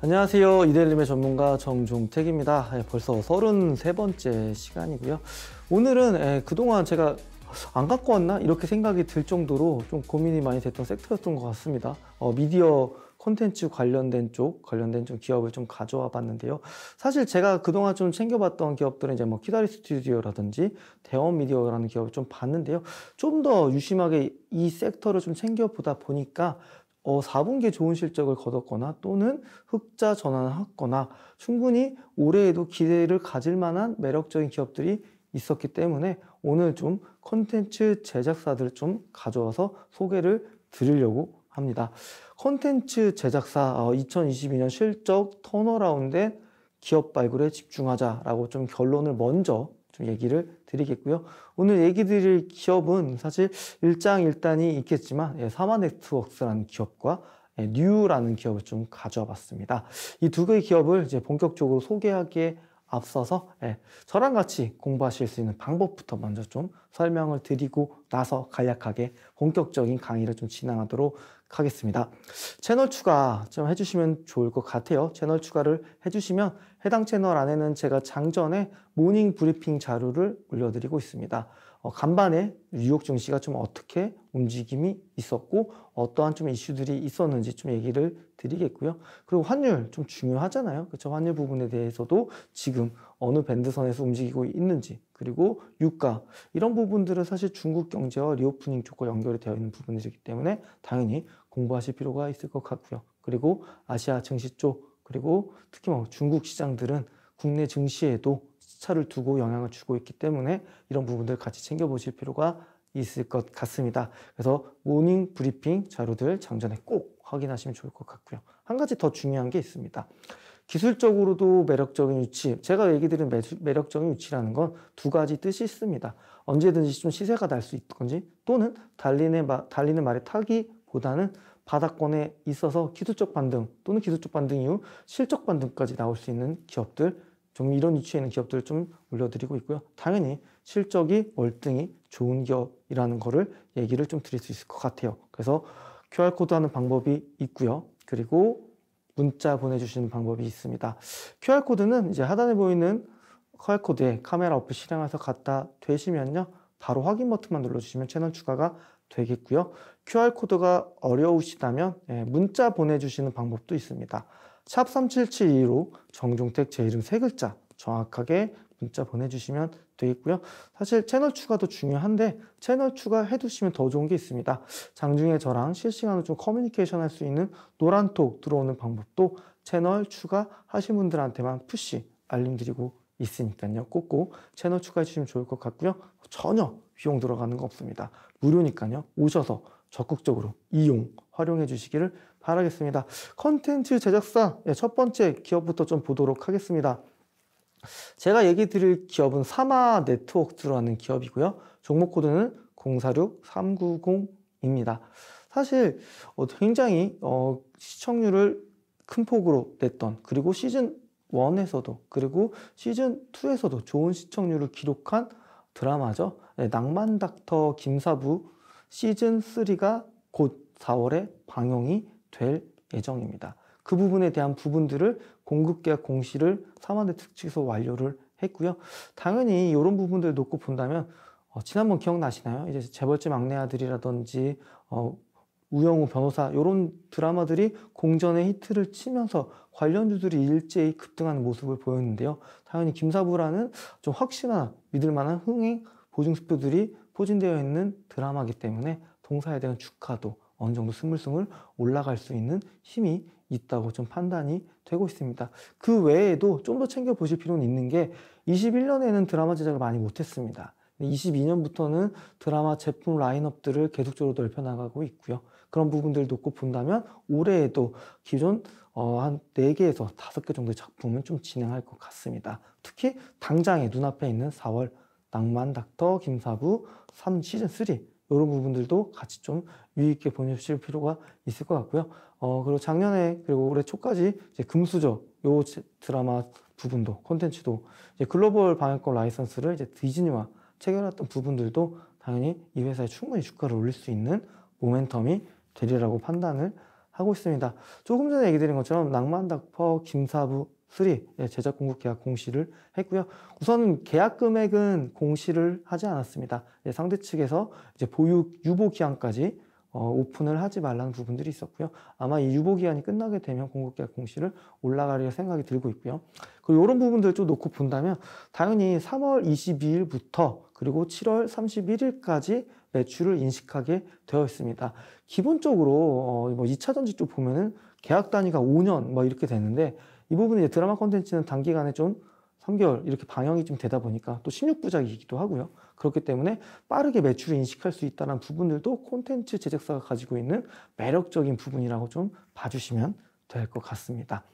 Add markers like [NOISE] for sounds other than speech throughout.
안녕하세요. 이데일림의 전문가 정종택입니다. 예, 벌써 33번째 시간이고요. 오늘은 예, 그동안 제가 안 갖고 왔나? 이렇게 생각이 들 정도로 좀 고민이 많이 됐던 섹터였던 것 같습니다. 어, 미디어 콘텐츠 관련된 쪽, 관련된 좀 기업을 좀 가져와 봤는데요. 사실 제가 그동안 좀 챙겨봤던 기업들은 이제 뭐 키다리 스튜디오라든지 대원 미디어라는 기업을 좀 봤는데요. 좀 더 유심하게 이 섹터를 좀 챙겨보다 보니까 어, 4분기에 좋은 실적을 거뒀거나 또는 흑자 전환을 했거나 충분히 올해에도 기대를 가질 만한 매력적인 기업들이 있었기 때문에 오늘 좀 컨텐츠 제작사들을 좀 가져와서 소개를 드리려고 합니다. 컨텐츠 제작사 어, 2022년 실적 턴어라운드 기업 발굴에 집중하자라고 좀 결론을 먼저 좀 얘기를 드리겠고요. 오늘 얘기 드릴 기업은 사실 일장일단이 있겠지만 예, 사마네트웍스라는 기업과 예, 뉴라는 기업을 좀 가져와 봤습니다. 이 두 개의 기업을 이제 본격적으로 소개하기에 앞서서 예, 저랑 같이 공부하실 수 있는 방법부터 먼저 좀 설명을 드리고 나서 간략하게 본격적인 강의를 좀 진행하도록 하겠습니다. 채널 추가 좀 해주시면 좋을 것 같아요. 채널 추가를 해주시면 해당 채널 안에는 제가 장전에 모닝 브리핑 자료를 올려드리고 있습니다. 어, 간밤에 뉴욕 증시가 좀 어떻게 움직임이 있었고 어떠한 좀 이슈들이 있었는지 좀 얘기를 드리겠고요. 그리고 환율 좀 중요하잖아요. 그렇죠? 환율 부분에 대해서도 지금 어느 밴드선에서 움직이고 있는지 그리고 유가 이런 부분들은 사실 중국 경제와 리오프닝 쪽과 연결이 되어 있는 부분이기 때문에 당연히 공부하실 필요가 있을 것 같고요. 그리고 아시아 증시 쪽 그리고 특히 뭐 중국 시장들은 국내 증시에도 시차를 두고 영향을 주고 있기 때문에 이런 부분들 같이 챙겨보실 필요가 있을 것 같습니다. 그래서 모닝 브리핑 자료들 장전에 꼭 확인하시면 좋을 것 같고요. 한 가지 더 중요한 게 있습니다. 기술적으로도 매력적인 위치, 제가 얘기 드린 매 매력적인 위치라는 건 두 가지 뜻이 있습니다. 언제든지 좀 시세가 날 수 있든지 또는 달리는, 마, 달리는 말에 타기보다는 바닥권에 있어서 기술적 반등 또는 기술적 반등 이후 실적 반등까지 나올 수 있는 기업들 좀 이런 위치에 있는 기업들을 좀 올려드리고 있고요. 당연히 실적이 월등히 좋은 기업이라는 거를 얘기를 좀 드릴 수 있을 것 같아요. 그래서 QR코드 하는 방법이 있고요. 그리고 문자 보내주시는 방법이 있습니다. QR코드는 이제 하단에 보이는 QR코드에 카메라 어플 실행해서 갖다 되시면요. 바로 확인 버튼만 눌러주시면 채널 추가가 되겠고요. QR코드가 어려우시다면 예, 문자 보내주시는 방법도 있습니다. 샵 3772로 정종택 제 이름 세 글자 정확하게 문자 보내주시면 되겠고요. 사실 채널 추가도 중요한데 채널 추가 해두시면 더 좋은 게 있습니다. 장중에 저랑 실시간으로 좀 커뮤니케이션 할 수 있는 노란톡 들어오는 방법도 채널 추가 하신 분들한테만 푸시 알림드리고 있으니까요. 꼭꼭 채널 추가해 주시면 좋을 것 같고요. 전혀 비용 들어가는 거 없습니다. 무료니까요. 오셔서 적극적으로 이용, 활용해 주시기를 바라겠습니다. 컨텐츠 제작사 예, 첫 번째 기업부터 좀 보도록 하겠습니다. 제가 얘기 드릴 기업은 사마 네트워크라는 기업이고요. 종목 코드는 046390입니다. 사실 어, 굉장히 어, 시청률을 큰 폭으로 냈던 그리고 시즌 1에서도 그리고 시즌 2에서도 좋은 시청률을 기록한 드라마죠. 예, 낭만 닥터 김사부 시즌3가 곧 4월에 방영이 될 예정입니다. 그 부분에 대한 부분들을 공급계약 공시를 3화대 특집에서 완료를 했고요. 당연히 이런 부분들 놓고 본다면 어, 지난번 기억나시나요? 이제 재벌집 막내 아들이라든지 어, 우영우 변호사 이런 드라마들이 공전의 히트를 치면서 관련주들이 일제히 급등하는 모습을 보였는데요. 당연히 김사부라는 좀 확실한 믿을만한 흥행 보증수표들이 포진되어 있는 드라마기 때문에 동사에 대한 축하도 어느 정도 스물스물 올라갈 수 있는 힘이 있다고 좀 판단이 되고 있습니다. 그 외에도 좀 더 챙겨 보실 필요는 있는 게 21년에는 드라마 제작을 많이 못했습니다. 22년부터는 드라마 제품 라인업들을 계속적으로 넓혀 나가고 있고요. 그런 부분들을 놓 본다면 올해에도 기존 어, 한 4개에서 5개 정도의 작품은 좀 진행할 것 같습니다. 특히 당장에 눈앞에 있는 4월 낭만 닥터, 김사부, 3 시즌 3 이런 부분들도 같이 좀 유익있게 보내실 필요가 있을 것 같고요. 어, 그리고 작년에 그리고 올해 초까지 이제 금수저 요 드라마 부분도 콘텐츠도 이제 글로벌 방향권 라이선스를 이제 디즈니와 체결했던 부분들도 당연히 이 회사에 충분히 주가를 올릴 수 있는 모멘텀이 되리라고 판단을 하고 있습니다. 조금 전에 얘기 드린 것처럼 낭만닥퍼 김사부 3 예, 제작 공급 계약 공시를 했고요. 우선 계약 금액은 공시를 하지 않았습니다. 예, 상대 측에서 이제 보유 유보 기한까지 어, 오픈을 하지 말라는 부분들이 있었고요. 아마 이 유보 기한이 끝나게 되면 공급계약 공시를 올라가리라 생각이 들고 있고요. 그리고 이런 부분들 좀 놓고 본다면 당연히 3월 22일부터 그리고 7월 31일까지 매출을 인식하게 되어 있습니다. 기본적으로 어, 뭐 2차 전지 쪽 보면은 계약 단위가 5년 뭐 이렇게 되는데 이 부분은 이제 드라마 콘텐츠는 단기간에 좀 3개월 이렇게 방영이 좀 되다 보니까 또 16부작이기도 하고요. 그렇기 때문에 빠르게 매출을 인식할 수 있다는 부분들도 콘텐츠 제작사가 가지고 있는 매력적인 부분이라고 좀 봐주시면 될 것 같습니다.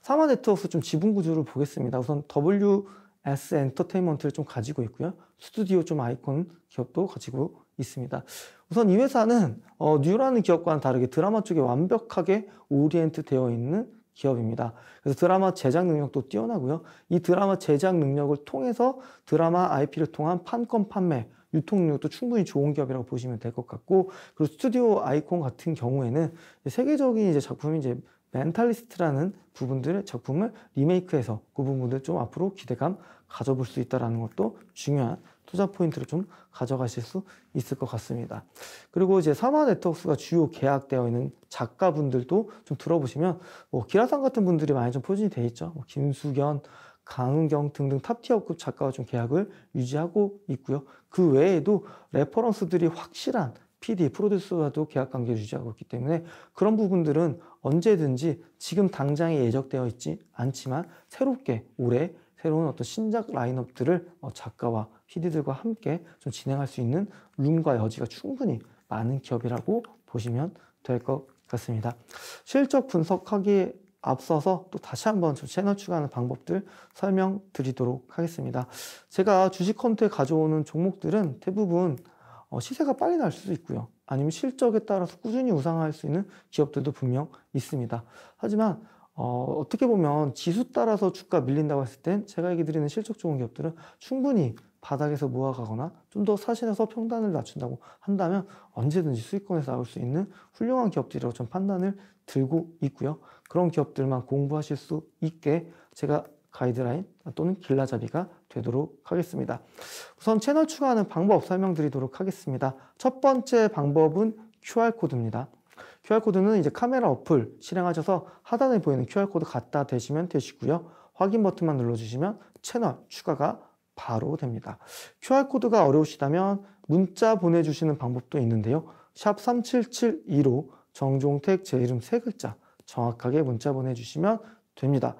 사마 네트워크 좀 지분 구조를 보겠습니다. 우선 W S 엔터테인먼트를 좀 가지고 있고요. 스튜디오 좀 아이콘 기업도 가지고 있습니다. 우선 이 회사는 어, 뉴라는 기업과는 다르게 드라마 쪽에 완벽하게 오리엔트 되어 있는 기업입니다. 그래서 드라마 제작 능력도 뛰어나고요. 이 드라마 제작 능력을 통해서 드라마 IP를 통한 판권 판매, 유통력도 충분히 좋은 기업이라고 보시면 될 것 같고, 그리고 스튜디오 아이콘 같은 경우에는 세계적인 이제 작품이 이제 멘탈리스트라는 부분들의 작품을 리메이크해서 그 부분들 좀 앞으로 기대감 가져볼 수 있다는 것도 중요한 투자 포인트를 좀 가져가실 수 있을 것 같습니다. 그리고 이제 사마 네트웍스가 주요 계약되어 있는 작가분들도 좀 들어보시면 뭐 기라상 같은 분들이 많이 좀 포진이 돼 있죠. 뭐 김수견, 강은경 등등 탑티어급 작가와 좀 계약을 유지하고 있고요. 그 외에도 레퍼런스들이 확실한 PD, 프로듀서와도 계약 관계를 유지하고 있기 때문에 그런 부분들은 언제든지 지금 당장에 예적되어 있지 않지만 새롭게 올해 새로운 어떤 신작 라인업들을 어, 작가와 피디들과 함께 좀 진행할 수 있는 룸과 여지가 충분히 많은 기업이라고 보시면 될 것 같습니다. 실적 분석하기에 앞서서 또 다시 한번 저 채널 추가하는 방법들 설명드리도록 하겠습니다. 제가 주식 컨트에 가져오는 종목들은 대부분 어, 시세가 빨리 날 수도 있고요. 아니면 실적에 따라서 꾸준히 우상할 수 있는 기업들도 분명 있습니다. 하지만 어, 어떻게 보면 지수 따라서 주가 밀린다고 했을 땐 제가 얘기 드리는 실적 좋은 기업들은 충분히 바닥에서 모아가거나 좀 더사신에서 평단을 낮춘다고 한다면 언제든지 수익권에 서 나올 수 있는 훌륭한 기업들이라고 저는 판단을 들고 있고요. 그런 기업들만 공부하실 수 있게 제가 가이드라인 또는 길라잡이가 되도록 하겠습니다. 우선 채널 추가하는 방법 설명드리도록 하겠습니다. 첫 번째 방법은 QR코드입니다. QR코드는 이제 카메라 어플 실행하셔서 하단에 보이는 QR코드 갖다 대시면 되시고요. 확인 버튼만 눌러주시면 채널 추가가 바로 됩니다. QR코드가 어려우시다면 문자 보내주시는 방법도 있는데요. 샵 3772로 정종택 제 이름 세 글자 정확하게 문자 보내주시면 됩니다.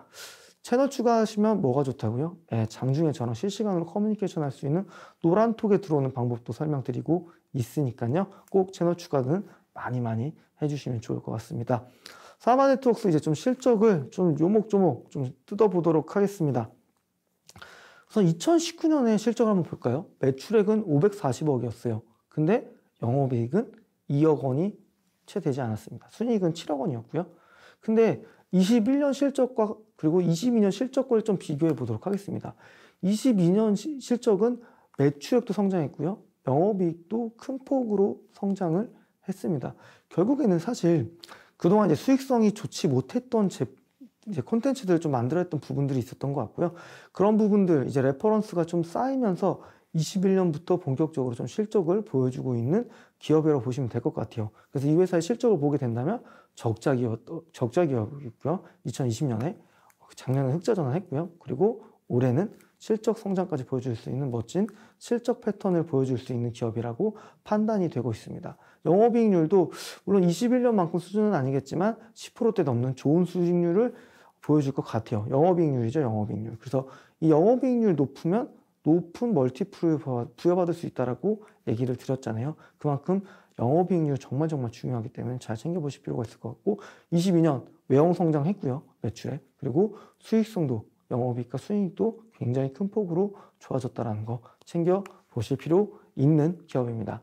채널 추가하시면 뭐가 좋다고요? 예, 장중에 저랑 실시간으로 커뮤니케이션 할 수 있는 노란톡에 들어오는 방법도 설명드리고 있으니까요. 꼭 채널 추가는 많이 많이 해주시면 좋을 것 같습니다. 사마 네트웍스 이제 좀 실적을 좀 요목조목 좀 뜯어보도록 하겠습니다. 우선 2019년에 실적을 한번 볼까요? 매출액은 540억이었어요. 근데 영업이익은 2억 원이 채 되지 않았습니다. 순이익은 7억 원이었고요. 근데 21년 실적과 그리고 22년 실적을좀 비교해 보도록 하겠습니다. 22년 시, 실적은 매출액도 성장했고요. 영업이익도 큰 폭으로 성장을 했습니다. 결국에는 사실 그동안 이제 수익성이 좋지 못했던 제, 이제 콘텐츠들을 좀만들어했던 부분들이 있었던 것 같고요. 그런 부분들 이제 레퍼런스가 좀 쌓이면서 21년부터 본격적으로 좀 실적을 보여주고 있는 기업이라고 보시면 될 것 같아요. 그래서 이 회사의 실적을 보게 된다면 적자 기업 적자 기업이고요. 2020년에 작년에 흑자 전환했고요. 그리고 올해는 실적 성장까지 보여줄 수 있는 멋진 실적 패턴을 보여줄 수 있는 기업이라고 판단이 되고 있습니다. 영업이익률도 물론 21년만큼 수준은 아니겠지만 10%대 넘는 좋은 수익률을 보여줄 것 같아요. 영업이익률이죠, 영업이익률. 그래서 이 영업이익률 높으면 높은 멀티플을 부여받을 수 있다라고 얘기를 드렸잖아요. 그만큼 영업이익률 정말 정말 중요하기 때문에 잘 챙겨보실 필요가 있을 것 같고 22년 외형 성장했고요. 매출에. 그리고 수익성도 영업이익과 순이익도 굉장히 큰 폭으로 좋아졌다라는 거 챙겨 보실 필요 있는 기업입니다.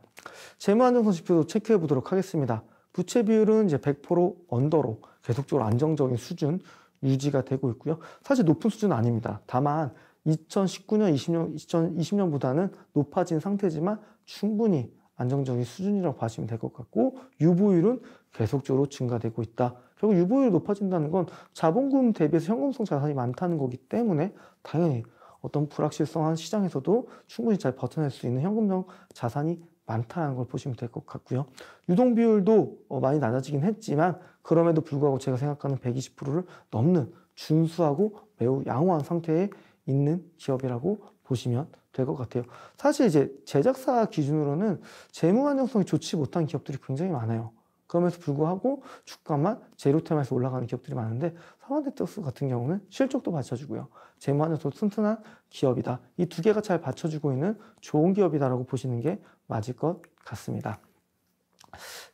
재무안정성 지표도 체크해 보도록 하겠습니다. 부채 비율은 이제 100% 언더로 계속적으로 안정적인 수준 유지가 되고 있고요. 사실 높은 수준은 아닙니다. 다만 2019년, 20년, 2020년보다는 높아진 상태지만 충분히 안정적인 수준이라고 봐시면 될 것 같고 유보율은 계속적으로 증가되고 있다. 결국 유보율이 높아진다는 건 자본금 대비해서 현금성 자산이 많다는 거기 때문에 당연히 어떤 불확실성한 시장에서도 충분히 잘 버텨낼 수 있는 현금형 자산이 많다는 걸 보시면 될 것 같고요. 유동 비율도 어, 많이 낮아지긴 했지만 그럼에도 불구하고 제가 생각하는 120%를 넘는 준수하고 매우 양호한 상태에 있는 기업이라고 보시면 될 것 같아요. 사실 이제 제작사 기준으로는 재무 안정성이 좋지 못한 기업들이 굉장히 많아요. 그럼에도 불구하고 주가만 제로테마에서 올라가는 기업들이 많은데 사만대텍스 같은 경우는 실적도 받쳐주고요. 재무안에서도 튼튼한 기업이다. 이 두 개가 잘 받쳐주고 있는 좋은 기업이다라고 보시는 게 맞을 것 같습니다.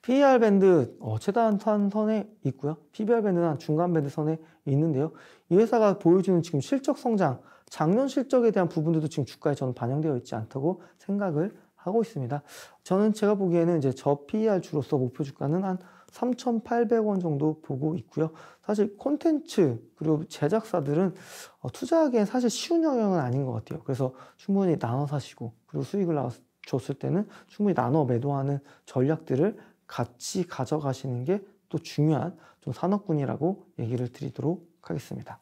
PER 밴드 어, 최단선 선에 있고요. PBR 밴드는 중간 밴드 선에 있는데요. 이 회사가 보여주는 지금 실적 성장, 작년 실적에 대한 부분들도 지금 주가에 저는 반영되어 있지 않다고 생각을 하고 있습니다. 저는 제가 보기에는 이제 저 PER 주로서 목표 주가는 한 3,800원 정도 보고 있고요. 사실 콘텐츠 그리고 제작사들은 어, 투자하기엔 사실 쉬운 영역은 아닌 것 같아요. 그래서 충분히 나눠 사시고 그리고 수익을 줬을 때는 충분히 나눠 매도하는 전략들을 같이 가져가시는 게 또 중요한 좀 산업군이라고 얘기를 드리도록 하겠습니다.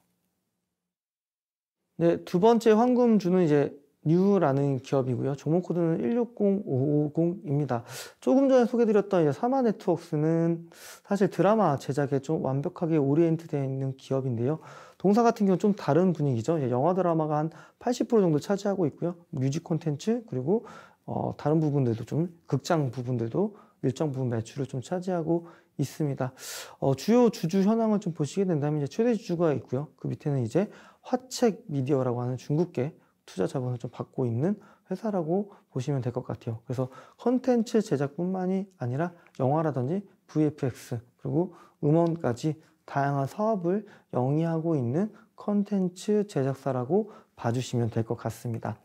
네, 두 번째 황금주는 이제 뉴라는 기업이고요. 종목 코드는 160550입니다. 조금 전에 소개드렸던 이제 사마 네트웍스는 사실 드라마 제작에 좀 완벽하게 오리엔트되어 있는 기업인데요. 동사 같은 경우는 좀 다른 분위기죠. 영화 드라마가 한 80% 정도 차지하고 있고요. 뮤직 콘텐츠 그리고 어, 다른 부분들도 좀 극장 부분들도 일정 부분 매출을 좀 차지하고 있습니다. 어, 주요 주주 현황을 좀 보시게 된다면 이제 최대 주주가 있고요. 그 밑에는 이제 화책 미디어라고 하는 중국계 투자 자본을 좀 받고 있는 회사라고 보시면 될 것 같아요. 그래서 컨텐츠 제작뿐만이 아니라 영화라든지 VFX 그리고 음원까지 다양한 사업을 영위하고 있는 컨텐츠 제작사라고 봐주시면 될 것 같습니다.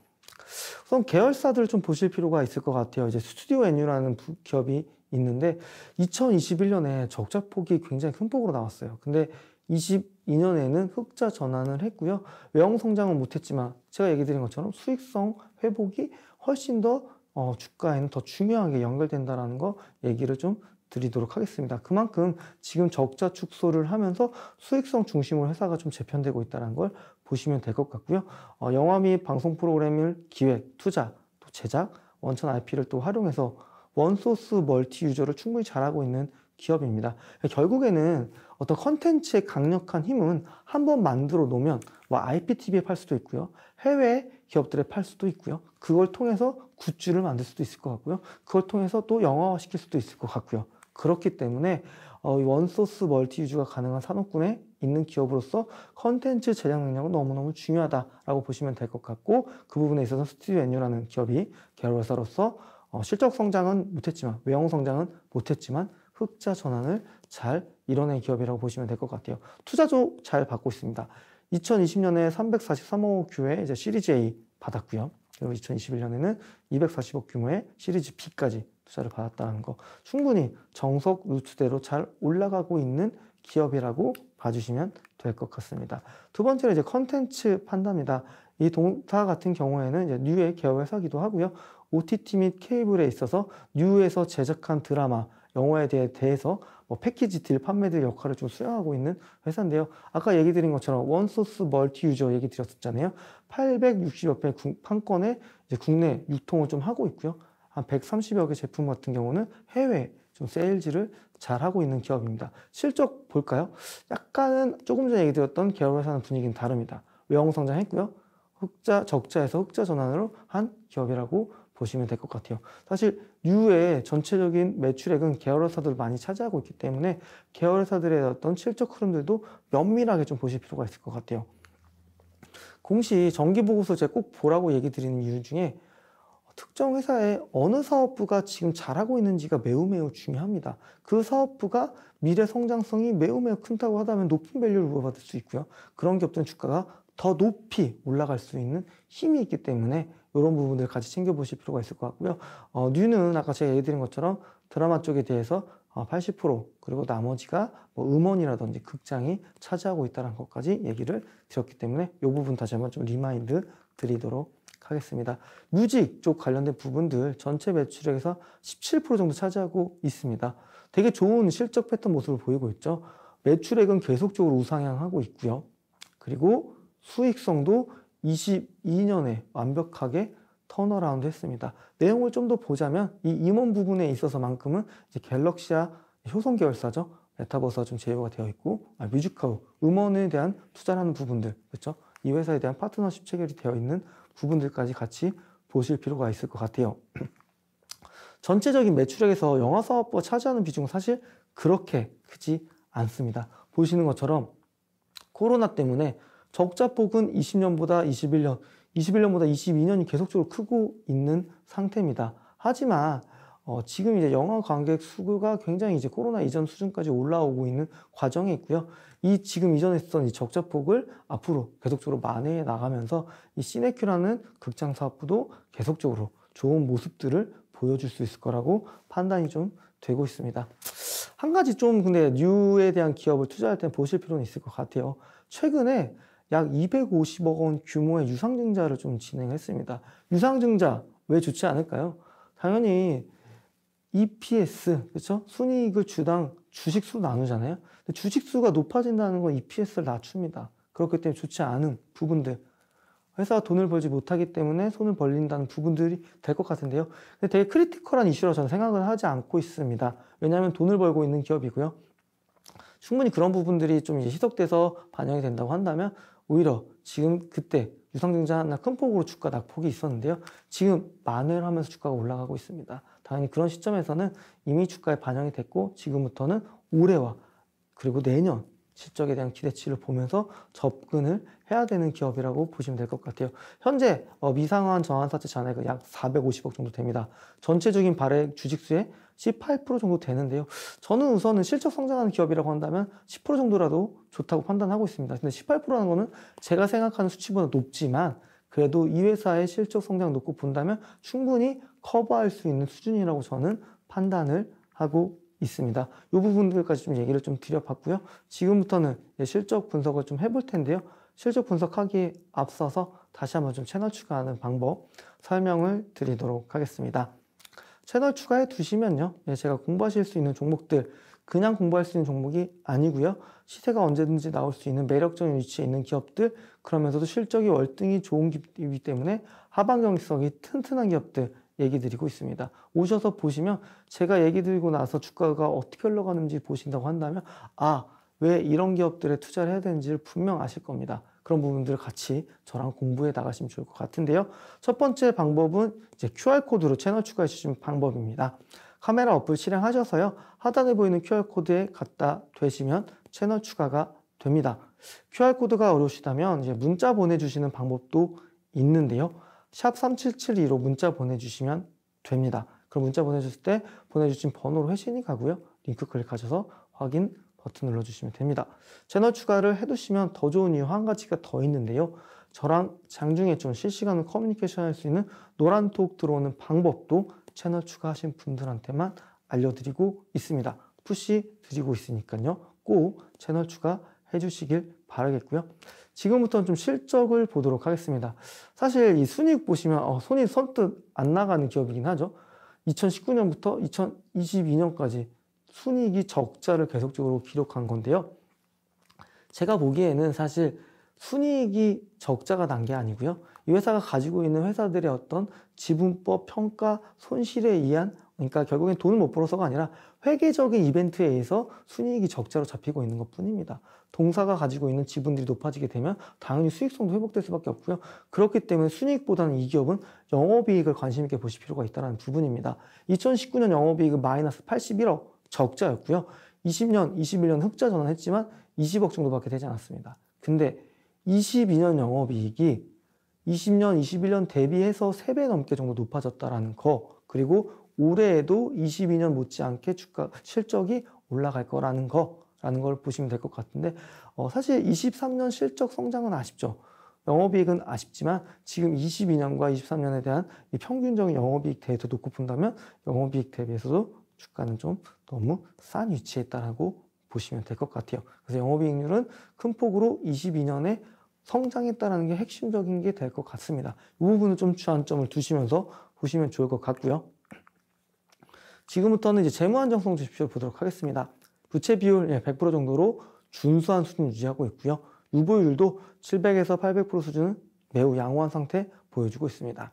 우선 계열사들을 좀 보실 필요가 있을 것 같아요. 이제 스튜디오 NU라는 기업이 있는데 2021년에 적자폭이 굉장히 큰 폭으로 나왔어요. 근데 22년에는 흑자 전환을 했고요. 외형 성장은 못했지만 제가 얘기 드린 것처럼 수익성 회복이 훨씬 더 어, 주가에는 더 중요하게 연결된다는거 얘기를 좀 드리도록 하겠습니다. 그만큼 지금 적자 축소를 하면서 수익성 중심으로 회사가 좀 재편되고 있다는 걸 보시면 될 것 같고요. 어, 영화 및 방송 프로그램을 기획, 투자, 또 제작, 원천 IP를 또 활용해서 원소스 멀티 유저를 충분히 잘하고 있는 기업입니다. 결국에는 어떤 컨텐츠의 강력한 힘은 한번 만들어 놓으면 뭐 IPTV에 팔 수도 있고요. 해외 기업들에 팔 수도 있고요. 그걸 통해서 굿즈를 만들 수도 있을 것 같고요. 그걸 통해서 또 영화화 시킬 수도 있을 것 같고요. 그렇기 때문에 어, 원소스 멀티 유즈가 가능한 산업군에 있는 기업으로서 컨텐츠 제작 능력은 너무너무 중요하다라고 보시면 될 것 같고 그 부분에 있어서 스튜디오 N유라는 기업이 계열사로서 어, 실적 성장은 못했지만 외형 성장은 못했지만 흑자 전환을 잘 이뤄낸 기업이라고 보시면 될 것 같아요. 투자도 잘 받고 있습니다. 2020년에 343억 규의 이제 시리즈 A 받았고요. 그리고 2021년에는 240억 규모의 시리즈 B까지 투자를 받았다는 거 충분히 정석 루트대로 잘 올라가고 있는 기업이라고 봐주시면 될 것 같습니다. 두 번째는 이제 컨텐츠 판단입니다이 동사 같은 경우에는 이제 뉴의 계열회사기도 하고요. OTT 및 케이블에 있어서 뉴에서 제작한 드라마 영어에 대해, 대해서 뭐 패키지 딜 판매들 역할을 좀 수행하고 있는 회사인데요. 아까 얘기 드린 것처럼 원소스 멀티 유저 얘기 드렸었잖아요. 860여 편의 판권에 이제 국내 유통을 좀 하고 있고요. 한 130여 개 제품 같은 경우는 해외 좀 세일즈를 잘 하고 있는 기업입니다. 실적 볼까요? 약간은 조금 전에 얘기 드렸던 계열회사는 분위기는 다릅니다. 외형 성장했고요. 흑자 적자에서 흑자 전환으로 한 기업이라고 보시면 될 것 같아요. 사실 유의 전체적인 매출액은 계열사들 많이 차지하고 있기 때문에 계열사들의 어떤 실적 흐름들도 면밀하게 좀 보실 필요가 있을 것 같아요. 공시 정기 보고서 제가 꼭 보라고 얘기 드리는 이유 중에 특정 회사의 어느 사업부가 지금 잘하고 있는지가 매우 매우 중요합니다. 그 사업부가 미래 성장성이 매우 매우 큰다고 하다면 높은 밸류를 부여받을 수 있고요. 그런 기업들 주가가 더 높이 올라갈 수 있는 힘이 있기 때문에 이런 부분들 같이 챙겨보실 필요가 있을 것 같고요. 어, 뉴는 아까 제가 얘기 드린 것처럼 드라마 쪽에 대해서 80% 어, 그리고 나머지가 뭐 음원이라든지 극장이 차지하고 있다는 것까지 얘기를 드렸기 때문에 이 부분 다시 한번 좀 리마인드 드리도록 하겠습니다. 뮤직 쪽 관련된 부분들 전체 매출액에서 17% 정도 차지하고 있습니다. 되게 좋은 실적 패턴 모습을 보이고 있죠. 매출액은 계속적으로 우상향하고 있고요. 그리고 수익성도 22년에 완벽하게 턴어라운드 했습니다. 내용을 좀 더 보자면 이 임원 부분에 있어서만큼은 이제 갤럭시아 효성 계열사죠. 메타버스가 좀 제휴가 되어 있고 아, 뮤직카우 음원에 대한 투자하는 를 부분들 그렇죠? 이 회사에 대한 파트너십 체결이 되어 있는 부분들까지 같이 보실 필요가 있을 것 같아요. [CLEARS THROAT] 전체적인 매출액에서 영화 사업부가 차지하는 비중은 사실 그렇게 크지 않습니다. 보시는 것처럼 코로나 때문에 적자폭은 20년보다 21년, 21년보다 22년이 계속적으로 크고 있는 상태입니다. 하지만 어, 지금 이제 영화 관객 수가 굉장히 이제 코로나 이전 수준까지 올라오고 있는 과정이 있고요. 이 지금 이전에 있었던 이 적자폭을 앞으로 계속적으로 만회해 나가면서 이 시네큐라는 극장 사업부도 계속적으로 좋은 모습들을 보여줄 수 있을 거라고 판단이 좀 되고 있습니다. 한 가지 좀 근데 뉴에 대한 기업을 투자할 때 보실 필요는 있을 것 같아요. 최근에 약 250억 원 규모의 유상증자를 좀 진행했습니다. 유상증자 왜 좋지 않을까요? 당연히 EPS 그렇죠? 순이익을 주당 주식수 나누잖아요. 주식수가 높아진다는 건 EPS를 낮춥니다. 그렇기 때문에 좋지 않은 부분들 회사가 돈을 벌지 못하기 때문에 손을 벌린다는 부분들이 될 것 같은데요. 근데 되게 크리티컬한 이슈라 저는 생각을 하지 않고 있습니다. 왜냐하면 돈을 벌고 있는 기업이고요. 충분히 그런 부분들이 좀 이제 희석돼서 반영이 된다고 한다면 오히려 지금 그때 유상증자나 큰 폭으로 주가 낙폭이 있었는데요. 지금 만회를 하면서 주가가 올라가고 있습니다. 당연히 그런 시점에서는 이미 주가에 반영이 됐고 지금부터는 올해와 그리고 내년 실적에 대한 기대치를 보면서 접근을 해야 되는 기업이라고 보시면 될 것 같아요. 현재 어, 미상환 저한사채 잔액은 약 450억 정도 됩니다. 전체적인 발행 주식수의 18% 정도 되는데요. 저는 우선은 실적 성장하는 기업이라고 한다면 10% 정도라도 좋다고 판단하고 있습니다. 근데 18%라는 거는 제가 생각하는 수치보다 높지만 그래도 이 회사의 실적 성장 놓고 본다면 충분히 커버할 수 있는 수준이라고 저는 판단을 하고 있습니다. 이 부분들까지 좀 얘기를 좀 드려봤고요. 지금부터는 실적 분석을 좀 해볼 텐데요. 실적 분석하기에 앞서서 다시 한번 좀 채널 추가하는 방법 설명을 드리도록 하겠습니다. 채널 추가해 두시면요. 예, 제가 공부하실 수 있는 종목들, 그냥 공부할 수 있는 종목이 아니고요. 시세가 언제든지 나올 수 있는 매력적인 위치에 있는 기업들, 그러면서도 실적이 월등히 좋은 기업이기 때문에 하반 경기성이 튼튼한 기업들 얘기 드리고 있습니다. 오셔서 보시면 제가 얘기 드리고 나서 주가가 어떻게 흘러가는지 보신다고 한다면 아, 왜 이런 기업들에 투자를 해야 되는지를 분명 아실 겁니다. 그런 부분들을 같이 저랑 공부해 나가시면 좋을 것 같은데요. 첫 번째 방법은 이제 QR코드로 채널 추가해 주시는 방법입니다. 카메라 어플 실행하셔서요. 하단에 보이는 QR코드에 갖다 대시면 채널 추가가 됩니다. QR코드가 어려우시다면 이제 문자 보내주시는 방법도 있는데요. 샵 3772로 문자 보내주시면 됩니다. 그럼 문자 보내주실 때 보내주신 번호로 회신이 가고요. 링크 클릭하셔서 확인 버튼 눌러주시면 됩니다. 채널 추가를 해두시면 더 좋은 이유 한 가지가 더 있는데요. 저랑 장중에 좀실시간 커뮤니케이션 할 수 있는 노란톡 들어오는 방법도 채널 추가하신 분들한테만 알려드리고 있습니다. 푸시 드리고 있으니까요. 꼭 채널 추가해 주시길 바라겠고요. 지금부터는 좀 실적을 보도록 하겠습니다. 사실 이 순익 보시면 어, 손이 선뜻 안 나가는 기업이긴 하죠. 2019년부터 2022년까지 순이익이 적자를 계속적으로 기록한 건데요. 제가 보기에는 사실 순이익이 적자가 난 게 아니고요. 이 회사가 가지고 있는 회사들의 어떤 지분법 평가 손실에 의한 그러니까 결국엔 돈을 못 벌어서가 아니라 회계적인 이벤트에 의해서 순이익이 적자로 잡히고 있는 것 뿐입니다. 동사가 가지고 있는 지분들이 높아지게 되면 당연히 수익성도 회복될 수밖에 없고요. 그렇기 때문에 순이익보다는 이 기업은 영업이익을 관심 있게 보실 필요가 있다는 부분입니다. 2019년 영업이익은 마이너스 81억 적자였고요. 20년, 21년 흑자 전환했지만 20억 정도밖에 되지 않았습니다. 근데 22년 영업이익이 20년, 21년 대비해서 3배 넘게 정도 높아졌다라는 거 그리고 올해에도 22년 못지않게 주가 실적이 올라갈 거라는 거 라는 걸 보시면 될 것 같은데 어, 사실 23년 실적 성장은 아쉽죠. 영업이익은 아쉽지만 지금 22년과 23년에 대한 평균적인 영업이익 대비해서 놓고 본다면 영업이익 대비해서도 주가는 좀 너무 싼 위치에 있다라고 보시면 될 것 같아요. 그래서 영업이익률은 큰 폭으로 22년에 성장했다라는 게 핵심적인 게 될 것 같습니다. 이 부분은 좀 주안점을 두시면서 보시면 좋을 것 같고요. 지금부터는 이제 재무 안정성 지표를 보도록 하겠습니다. 부채 비율 100% 예, 정도로 준수한 수준 유지하고 있고요. 유보율도 700에서 800% 수준은 매우 양호한 상태 보여주고 있습니다.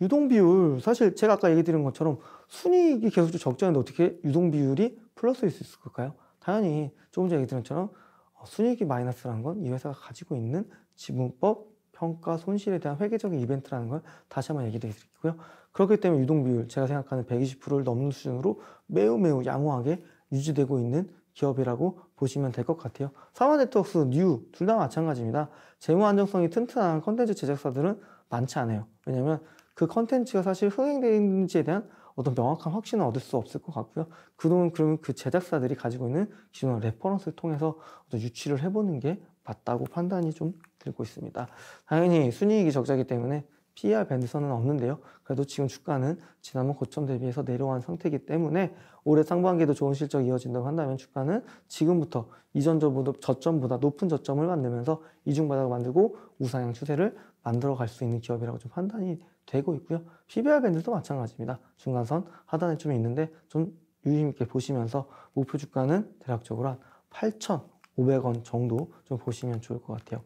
유동 비율 사실 제가 아까 얘기 드린 것처럼 순이익이 계속 적자인데 어떻게 유동 비율이 플러스일 수 있을까요? 당연히 조금 전에 얘기 드린 것처럼 어, 순이익이 마이너스라는 건 이 회사가 가지고 있는 지분법 평가 손실에 대한 회계적인 이벤트라는 걸 다시 한번 얘기해 드리고요. 그렇기 때문에 유동 비율 제가 생각하는 120%를 넘는 수준으로 매우 매우 양호하게 유지되고 있는 기업이라고 보시면 될 것 같아요. 사마 네트워크뉴둘 다 마찬가지입니다. 재무 안정성이 튼튼한 컨텐츠 제작사들은 많지 않아요. 왜냐면그 컨텐츠가 사실 흥행되는지에 대한 어떤 명확한 확신을 얻을 수 없을 것 같고요. 그동안 그러면 그 제작사들이 가지고 있는 기존의 레퍼런스를 통해서 어떤 유치를 해보는 게 맞다고 판단이 좀 들고 있습니다. 당연히 순이익이 적자기 때문에 PR e 밴드선은 없는데요. 그래도 지금 주가는 지난번 고점 대비해서 내려간 상태이기 때문에 올해 상반기도 좋은 실적 이어진다고 한다면 주가는 지금부터 이전 저점보다 높은 저점을 만들면서 이중 바닥을 만들고 우상향 추세를 만들어 갈수 있는 기업이라고 좀 판단이 되고 있고요. PBR 밴드도 마찬가지입니다. 중간선 하단에 좀 있는데 좀 유심 있게 보시면서 목표 주가는 대략적으로 한 8,500원 정도 좀 보시면 좋을 것 같아요.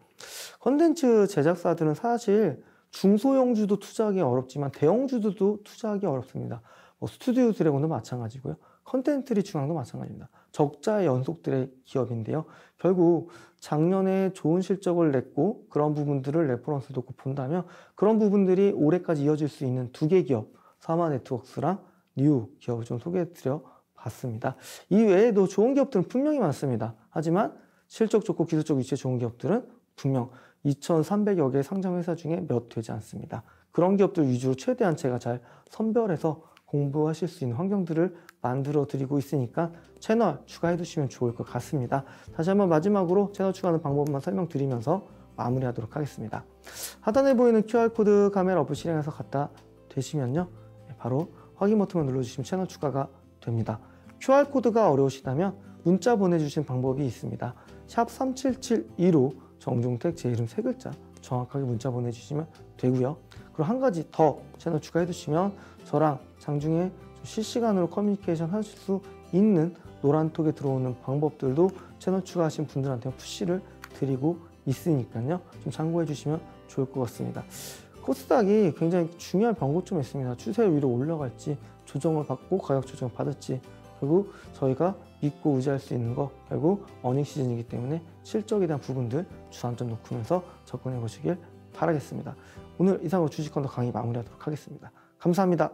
컨텐츠 제작사들은 사실 중소형주도 투자하기 어렵지만 대형주도 투자하기 어렵습니다. 뭐 스튜디오 드래곤도 마찬가지고요. 컨텐츠리 중앙도 마찬가지입니다. 적자 연속들의 기업인데요. 결국 작년에 좋은 실적을 냈고 그런 부분들을 레퍼런스 놓고 본다면 그런 부분들이 올해까지 이어질 수 있는 두 개 기업 사마 네트웍스랑 뉴 기업을 좀 소개해드려 봤습니다. 이 외에도 좋은 기업들은 분명히 많습니다. 하지만 실적 좋고 기술적 위치에 좋은 기업들은 분명 2,300여 개 상장회사 중에 몇 되지 않습니다. 그런 기업들 위주로 최대한 제가 잘 선별해서 공부하실 수 있는 환경들을 만들어 드리고 있으니까 채널 추가해 두시면 좋을 것 같습니다. 다시 한번 마지막으로 채널 추가하는 방법만 설명드리면서 마무리하도록 하겠습니다. 하단에 보이는 QR코드 카메라 어플 실행해서 갖다 대시면요. 네, 바로 확인 버튼을 눌러주시면 채널 추가가 됩니다. QR코드가 어려우시다면 문자 보내주신 방법이 있습니다. 3772로 정종택 제 이름 세 글자 정확하게 문자 보내주시면 되고요. 그리고 한 가지 더 채널 추가해 주시면 저랑 장중에 실시간으로 커뮤니케이션 하실 수 있는 노란톡에 들어오는 방법들도 채널 추가하신 분들한테 푸시를 드리고 있으니까요. 좀 참고해 주시면 좋을 것 같습니다. 코스닥이 굉장히 중요한 변곡점이 있습니다. 추세 위로 올라갈지 조정을 받고 가격 조정 을 받을지 그리고 저희가 믿고 의지할 수 있는 거 그리고 어닝 시즌이기 때문에 실적에 대한 부분들 주산점 놓으면서 접근해 보시길 바라겠습니다. 오늘 이상으로 주식건더 강의 마무리하도록 하겠습니다. 감사합니다.